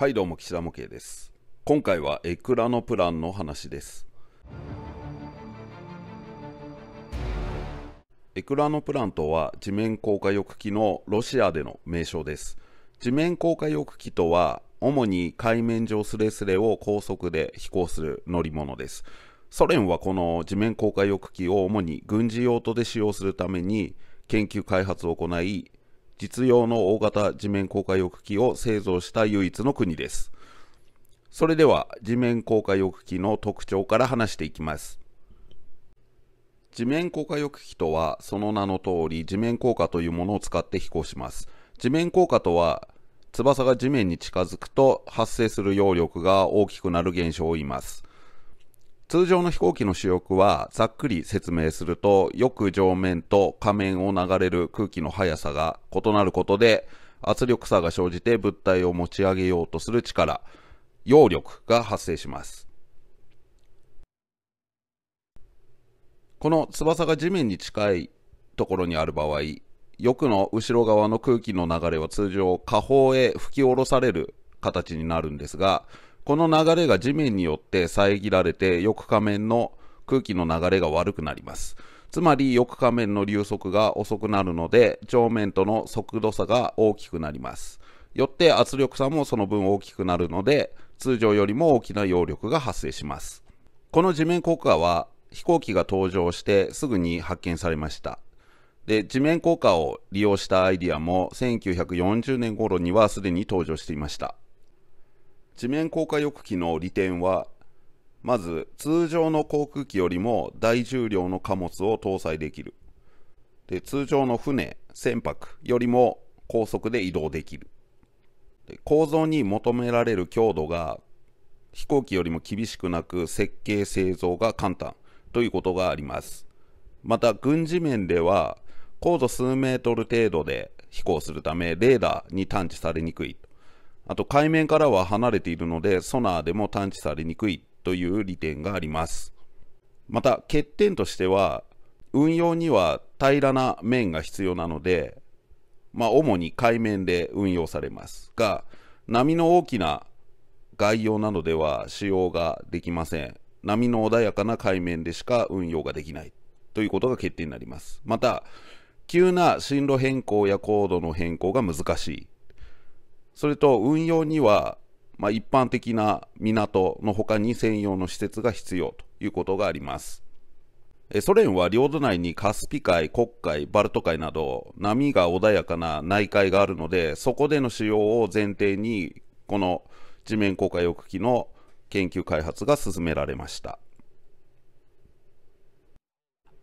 はいどうも岸田模型です今回はエクラのプランの話ですエクラのプランとは地面降下翼機のロシアでの名称です地面降下翼機とは主に海面上スレスレを高速で飛行する乗り物ですソ連はこの地面降下翼機を主に軍事用途で使用するために研究開発を行い実用の大型地面降下翼機を製造した唯一の国です。それでは地面降下翼機の特徴から話していきます。地面降下翼機とはその名の通り地面降下というものを使って飛行します。地面降下とは翼が地面に近づくと発生する揚力が大きくなる現象を言います。通常の飛行機の主翼はざっくり説明すると、よく上面と下面を流れる空気の速さが異なることで、圧力差が生じて物体を持ち上げようとする力、揚力が発生します。この翼が地面に近いところにある場合、翼の後ろ側の空気の流れは通常下方へ吹き下ろされる形になるんですが、この流れが地面によって遮られて、翼下面の空気の流れが悪くなります。つまり、翼下面の流速が遅くなるので、上面との速度差が大きくなります。よって圧力差もその分大きくなるので、通常よりも大きな揚力が発生します。この地面効果は、飛行機が登場してすぐに発見されました。で、地面効果を利用したアイディアも1940年頃にはすでに登場していました。地面降下翼機の利点は、まず通常の航空機よりも大重量の貨物を搭載できる。で通常の船、船舶よりも高速で移動できるで。構造に求められる強度が飛行機よりも厳しくなく設計製造が簡単ということがあります。また軍事面では高度数メートル程度で飛行するためレーダーに探知されにくい。あと海面からは離れているのでソナーでも探知されにくいという利点があります。また欠点としては運用には平らな面が必要なので、まあ、主に海面で運用されますが波の大きな概要などでは使用ができません波の穏やかな海面でしか運用ができないということが欠点になりますまた急な進路変更や高度の変更が難しいそれと運用には、まあ、一般的な港の他に専用の施設が必要ということがあります。ソ連は領土内にカスピ海、黒海、バルト海など波が穏やかな内海があるのでそこでの使用を前提にこの地面降下抑機の研究開発が進められました。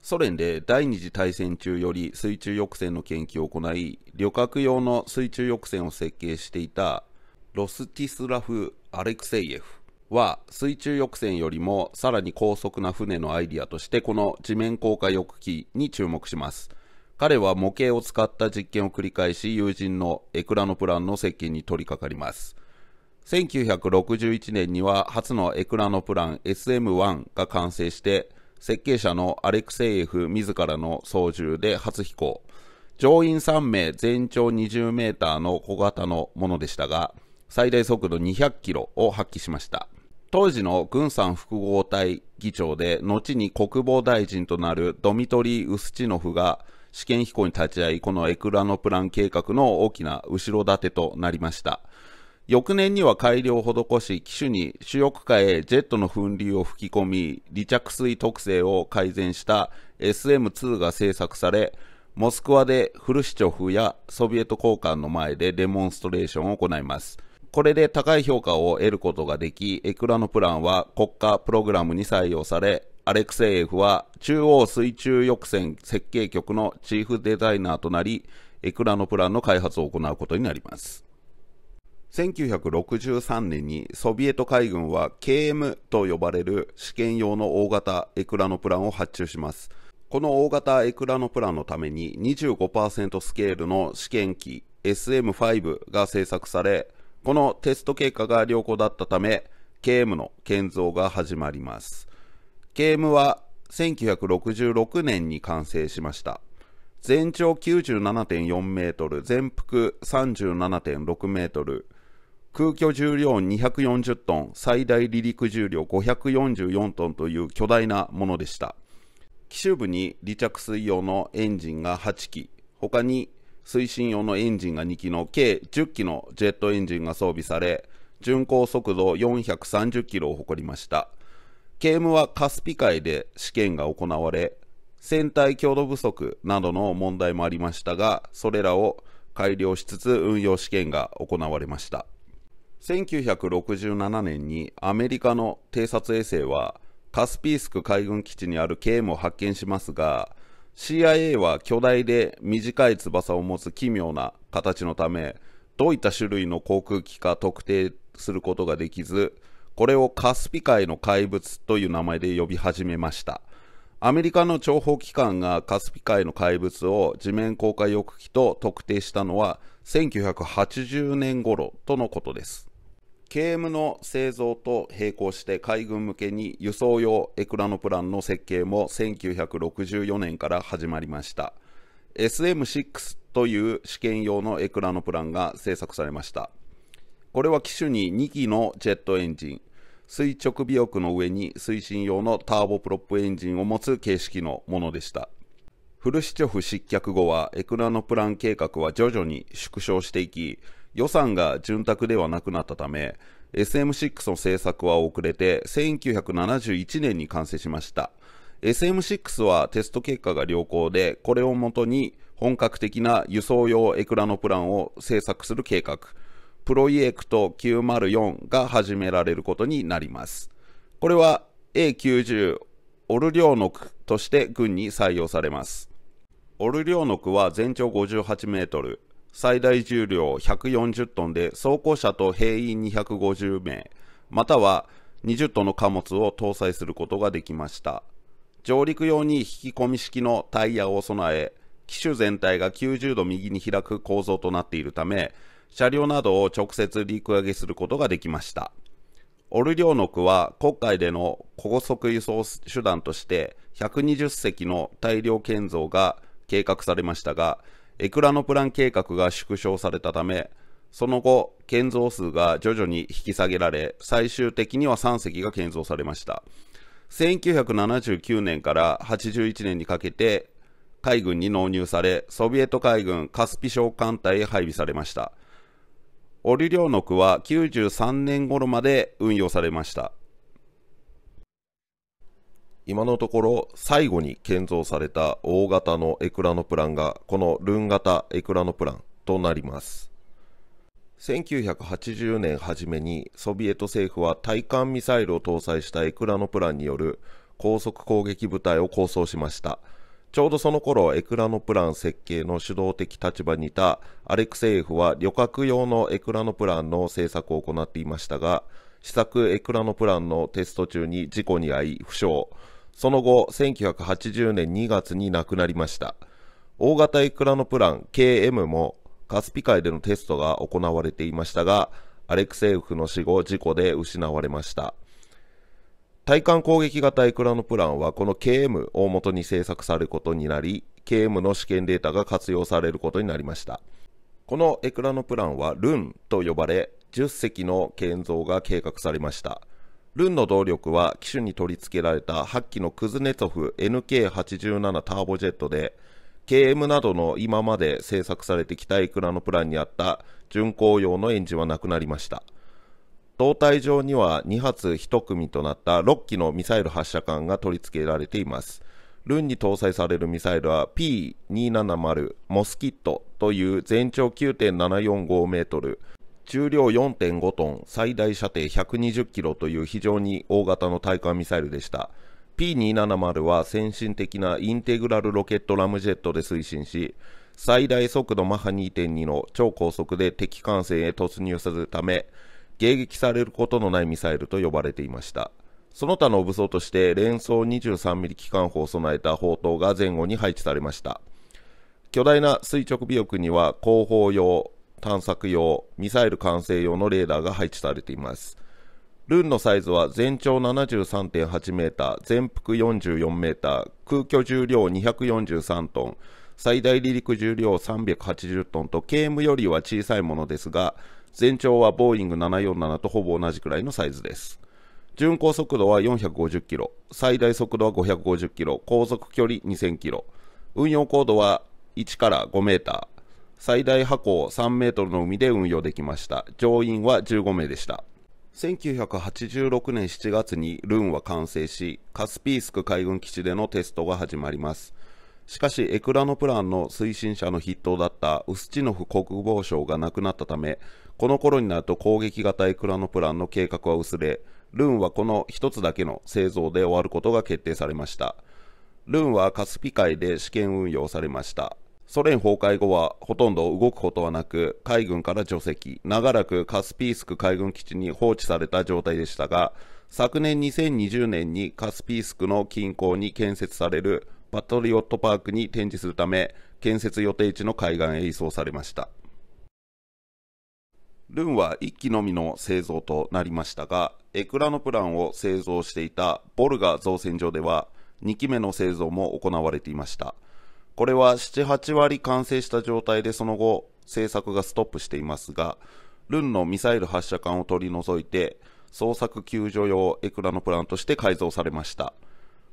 ソ連で第二次大戦中より水中抑船の研究を行い、旅客用の水中抑船を設計していたロスティスラフ・アレクセイエフは水中抑船よりもさらに高速な船のアイディアとしてこの地面降下翼機に注目します。彼は模型を使った実験を繰り返し友人のエクラノプランの設計に取り掛かります。1961年には初のエクラノプラン SM1 が完成して設計者のアレクセイエフ自らの操縦で初飛行。乗員3名全長20メーターの小型のものでしたが、最大速度200キロを発揮しました。当時の軍産複合体議長で、後に国防大臣となるドミトリー・ウスチノフが試験飛行に立ち会い、このエクラノプラン計画の大きな後ろ盾となりました。翌年には改良を施し、機種に主翼下へジェットの噴流を吹き込み、離着水特性を改善した SM2 が製作され、モスクワでフルシチョフやソビエト交換の前でデモンストレーションを行います。これで高い評価を得ることができ、エクラのプランは国家プログラムに採用され、アレクセイエフは中央水中翼船設計局のチーフデザイナーとなり、エクラのプランの開発を行うことになります。1963年にソビエト海軍は KM と呼ばれる試験用の大型エクラノプランを発注します。この大型エクラノプランのために25%スケールの試験機 SM5 が製作され、このテスト結果が良好だったため、KM の建造が始まります。KM は1966年に完成しました。全長97.4メートル、全幅37.6メートル、空虚重量240トン、最大離陸重量544トンという巨大なものでした。機種部に離着水用のエンジンが8機、他に推進用のエンジンが2機の計10機のジェットエンジンが装備され、巡航速度430キロを誇りました。ケ務はカスピ海で試験が行われ、船体強度不足などの問題もありましたが、それらを改良しつつ運用試験が行われました。1967年にアメリカの偵察衛星はカスピースク海軍基地にある KM を発見しますが CIA は巨大で短い翼を持つ奇妙な形のためどういった種類の航空機か特定することができずこれをカスピ海の怪物という名前で呼び始めましたアメリカの諜報機関がカスピ海の怪物を地面降下翼機と特定したのは1980年頃とのことです。KM の製造と並行して海軍向けに輸送用エクラノプランの設計も1964年から始まりました。SM6 という試験用のエクラノプランが製作されました。これは機種に2機のジェットエンジン、垂直尾翼の上に推進用のターボプロップエンジンを持つ形式のものでした。フルシチョフ失脚後はエクラのプラン計画は徐々に縮小していき、予算が潤沢ではなくなったため、SM6 の制作は遅れて1971年に完成しました。SM6 はテスト結果が良好で、これをもとに本格的な輸送用エクラのプランを制作する計画、プロイエクト904が始められることになります。これは A90 オルリョーノクとして軍に採用されます。オルリョーノクは全長58メートル、最大重量140トンで装甲車と兵員250名、または20トンの貨物を搭載することができました。上陸用に引き込み式のタイヤを備え、機種全体が90度右に開く構造となっているため、車両などを直接陸揚げすることができました。オルリョーノクは国会での高速輸送手段として120隻の大量建造が計画されましたが、エクラのプラン計画が縮小されたため、その後、建造数が徐々に引き下げられ、最終的には3隻が建造されました。1979年から81年にかけて、海軍に納入され、ソビエト海軍カスピ小艦隊へ配備されました。オリリョーノクは93年頃まで運用されました。今のところ最後に建造された大型のエクラノプランがこのルン型エクラノプランとなります。1980年初めにソビエト政府は対艦ミサイルを搭載したエクラノプランによる高速攻撃部隊を構想しました。ちょうどその頃、エクラノプラン設計の主導的立場にいたアレクセイフは旅客用のエクラノプランの製作を行っていましたが、試作エクラノプランのテスト中に事故に遭い負傷、その後、1980年2月に亡くなりました。大型エクラのプラン KM もカスピ海でのテストが行われていましたが、アレクセイフの死後、事故で失われました。対艦攻撃型エクラのプランはこの KM を元に制作されることになり、KM の試験データが活用されることになりました。このエクラのプランはルンと呼ばれ、10隻の建造が計画されました。ルンの動力は機種に取り付けられた8機のクズネツォフ NK87 ターボジェットで、KM などの今まで製作されてきたエクラのプランにあった巡航用のエンジンはなくなりました。胴体上には2発1組となった6機のミサイル発射管が取り付けられています。ルンに搭載されるミサイルは P270 モスキットという全長9.745メートル、重量4.5トン、最大射程120キロという非常に大型の対艦ミサイルでした。P270 は先進的なインテグラルロケットラムジェットで推進し、最大速度マハ2.2の超高速で敵艦船へ突入させるため、迎撃されることのないミサイルと呼ばれていました。その他の武装として連装 23mm 機関砲を備えた砲塔が前後に配置されました。巨大な垂直尾翼には後方用、探索用、ミサイル管制用のレーダーが配置されています。ルーンのサイズは全長73.8メーター、全幅44メーター、空虚重量243トン、最大離陸重量380トンと KM よりは小さいものですが、全長はボーイング747とほぼ同じくらいのサイズです。巡航速度は450キロ、最大速度は550キロ、航続距離2000キロ、運用高度は1から5メーター、最大波高3メートルの海で運用できました。乗員は15名でした。1986年7月にルーンは完成し、カスピースク海軍基地でのテストが始まります。しかし、エクラノプランの推進者の筆頭だったウスチノフ国防相が亡くなったため、この頃になると攻撃型エクラノプランの計画は薄れ、ルーンはこの一つだけの製造で終わることが決定されました。ルーンはカスピ海で試験運用されました。ソ連崩壊後はほとんど動くことはなく海軍から除籍長らくカスピースク海軍基地に放置された状態でしたが昨年2020年にカスピースクの近郊に建設されるパトリオットパークに展示するため建設予定地の海岸へ移送されましたルンは1機のみの製造となりましたがエクラノプランを製造していたボルガ造船所では2機目の製造も行われていましたこれは7、8割完成した状態でその後、制作がストップしていますが、ルンのミサイル発射管を取り除いて、捜索救助用エクラのプランとして改造されました。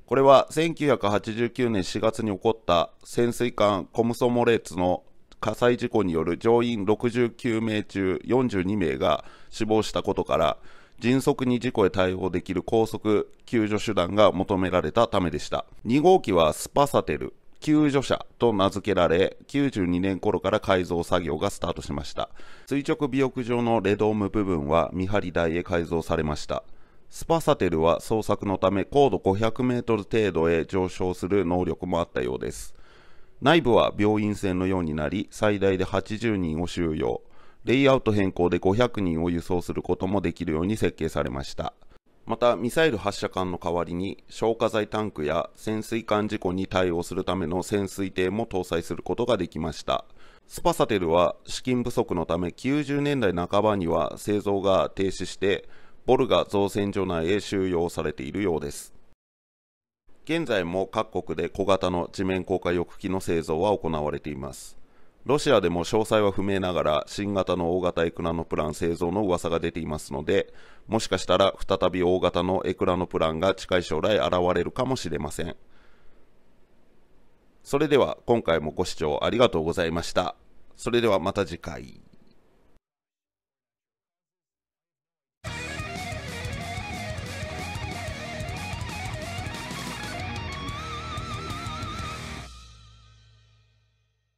これは1989年4月に起こった潜水艦コムソモレーツの火災事故による乗員69名中42名が死亡したことから、迅速に事故へ対応できる高速救助手段が求められたためでした。2号機はスパサテル、救助者と名付けられ、92年頃から改造作業がスタートしました。垂直尾翼上のレドーム部分は見張り台へ改造されました。スパサテルは捜索のため高度500メートル程度へ上昇する能力もあったようです。内部は病院船のようになり、最大で80人を収容。レイアウト変更で500人を輸送することもできるように設計されました。また、ミサイル発射管の代わりに消火剤タンクや潜水艦事故に対応するための潜水艇も搭載することができました。スパサテルは資金不足のため90年代半ばには製造が停止して、ボルガ造船所内へ収容されているようです。現在も各国で小型の地面降下翼機の製造は行われています。ロシアでも詳細は不明ながら新型の大型エクラノプラン製造の噂が出ていますので、もしかしたら再び大型のエクラノプランが近い将来現れるかもしれません。それでは今回もご視聴ありがとうございました。それではまた次回。